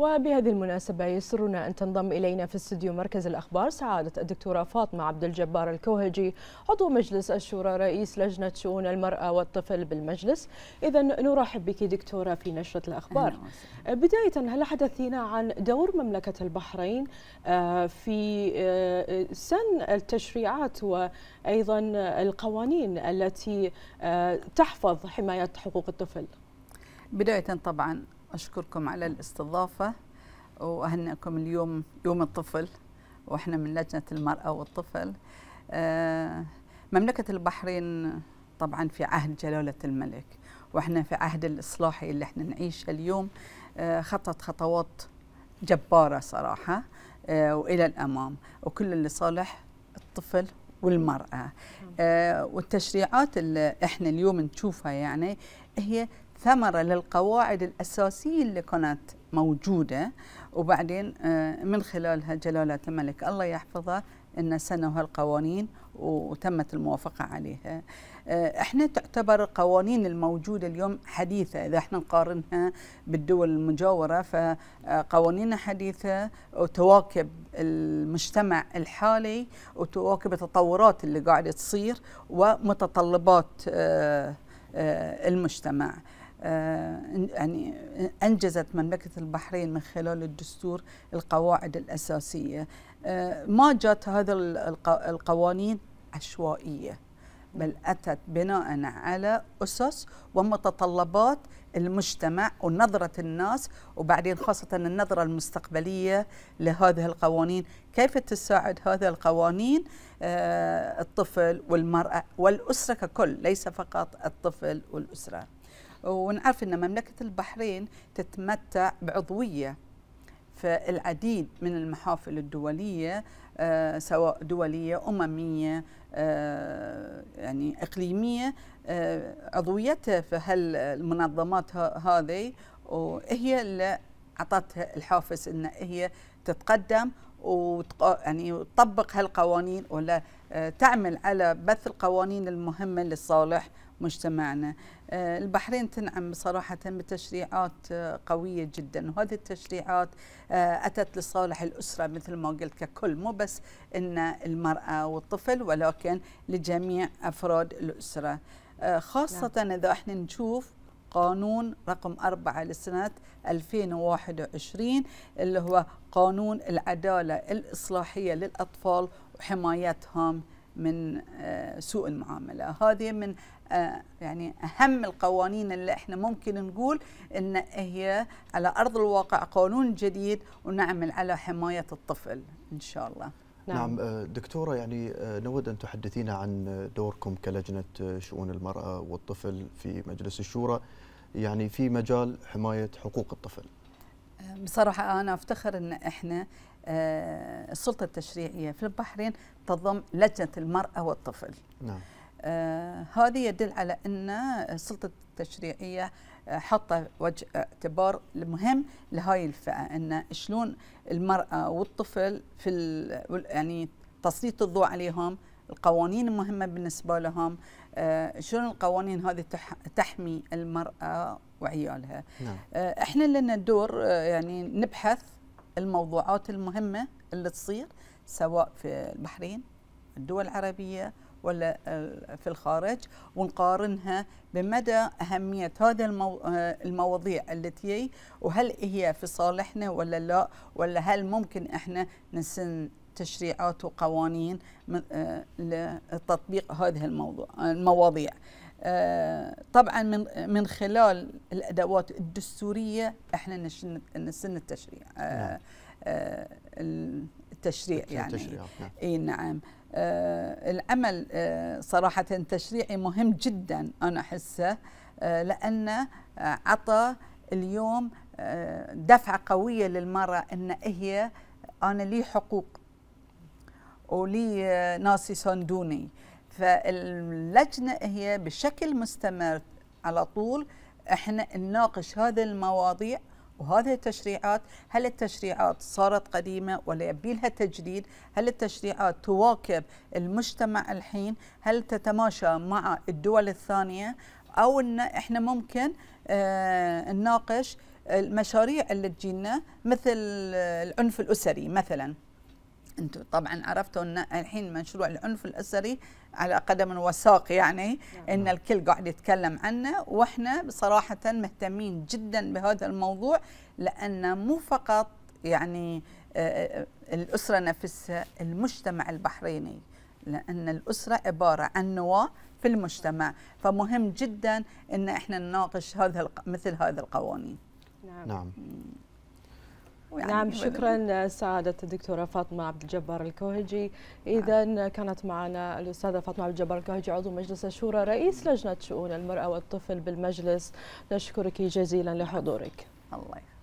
وبهذه المناسبة يسرنا أن تنضم إلينا في استديو مركز الأخبار سعادة الدكتورة فاطمة عبد الجبار الكوهجي عضو مجلس الشورى رئيس لجنة شؤون المرأة والطفل بالمجلس إذا نرحب بك دكتورة في نشرة الأخبار بداية هل حدثينا عن دور مملكة البحرين آه، في آه، سن التشريعات وأيضا القوانين التي آه، تحفظ حماية حقوق الطفل بداية طبعا أشكركم على الاستضافة وأهنئكم اليوم يوم الطفل وإحنا من لجنة المرأة والطفل آه، مملكة البحرين طبعا في عهد جلالة الملك وإحنا في عهد الإصلاحي اللي إحنا نعيشه اليوم آه، خطت خطوات جبارة صراحة آه، وإلى الأمام وكل لصالح الطفل والمرأة والتشريعات اللي إحنا اليوم نشوفها يعني هي ثمرة للقواعد الأساسية اللي كانت موجودة وبعدين آه، من خلالها جلالة الملك الله يحفظه أن سنوا هالقوانين وتمت الموافقة عليها آه، احنا تعتبر القوانين الموجودة اليوم حديثة إذا احنا نقارنها بالدول المجاورة فقوانين حديثة وتواكب المجتمع الحالي وتواكب التطورات اللي قاعدة تصير ومتطلبات آه، المجتمع آه، يعني أنجزت مملكة البحرين من خلال الدستور القواعد الأساسية آه، ما جت هذا القوانين عشوائية بل أتت بناء على أسس ومتطلبات المجتمع ونظرة الناس وبعدين خاصة النظرة المستقبلية لهذه القوانين كيف تساعد هذه القوانين آه، الطفل والمرأة والأسرة ككل ليس فقط الطفل والأسرة ونعرف أن مملكة البحرين تتمتع بعضوية في العديد من المحافل الدولية آه، سواء دولية أممية آه، يعني إقليمية آه، عضويتها في هالمنظمات هذه وهي اللي أعطتها الحافز أن هي تتقدم وتق... يعني تطبق هالقوانين ولا تعمل على بث القوانين المهمة لصالح مجتمعنا آه، البحرين تنعم صراحة بتشريعات آه، قوية جدا وهذه التشريعات آه، أتت لصالح الأسرة مثل ما قلت ككل مو بس أن المرأة والطفل ولكن لجميع أفراد الأسرة خاصة نعم. إذا احنا نشوف قانون رقم أربعة لسنة 2021 اللي هو قانون العدالة الإصلاحية للأطفال وحمايتهم من آه، سوء المعامله هذه من آه، يعني اهم القوانين اللي احنا ممكن نقول ان هي على ارض الواقع قانون جديد ونعمل على حمايه الطفل ان شاء الله نعم. نعم، آه، دكتوره يعني نود ان تحدثينا عن دوركم كلجنه شؤون المراه والطفل في مجلس الشورى يعني في مجال حمايه حقوق الطفل بصراحه انا افتخر ان احنا آه، السلطة التشريعية في البحرين تضم لجنة المرأة والطفل نعم. آه هذه يدل على أن السلطة التشريعية حاطة وجه اعتبار مهم لهاي الفئة أن شلون المرأة والطفل في يعني تسليط الضوء عليهم القوانين المهمة بالنسبة لهم آه شلون القوانين هذه تحمي المرأة وعيالها نعم. آه احنا لنا دور آه، يعني نبحث الموضوعات المهمة اللي تصير سواء في البحرين الدول العربية ولا آه، في الخارج ونقارنها بمدى أهمية هذا المو... آه، المواضيع التي وهل هي في صالحنا ولا لا ولا هل ممكن إحنا نسن تشريعات وقوانين آه، لتطبيق هذه الموضوع المواضيع طبعا من من خلال الادوات الدستوريه احنا نسن التشريع آه، نعم. آه، التشريع يعني التشريع. نعم. اي نعم آه، العمل صراحه تشريعي مهم جدا انا احسه لانه عطى اليوم دفعه قويه للمراه ان هي انا لي حقوق ولي ناس يساندوني فاللجنه هي بشكل مستمر على طول احنا نناقش هذه المواضيع وهذه التشريعات هل التشريعات صارت قديمة ولا يبي لها تجديد هل التشريعات تواكب المجتمع الحين هل تتماشى مع الدول الثانية أو أن إحنا ممكن آه نناقش المشاريع اللي تجينا مثل العنف الأسري مثلاً انتم طبعا عرفتوا ان الحين مشروع العنف الاسري على قدم وساق يعني نعم. ان الكل قاعد يتكلم عنه واحنا بصراحه مهتمين جدا بهذا الموضوع لان مو فقط يعني آه، آه، الاسره نفسها المجتمع البحريني لان الاسره عباره عن نواه في المجتمع فمهم جدا ان احنا نناقش هذا مثل هذه القوانين نعم, نعم. يعني نعم شكرا سعادة الدكتورة فاطمة عبد الجبار الكوهجي إذا كانت معنا الأستاذة فاطمة عبد الجبار الكوهجي عضو مجلس الشورى رئيس لجنة شؤون المرأة والطفل بالمجلس نشكرك جزيلا لحضورك الله يخليك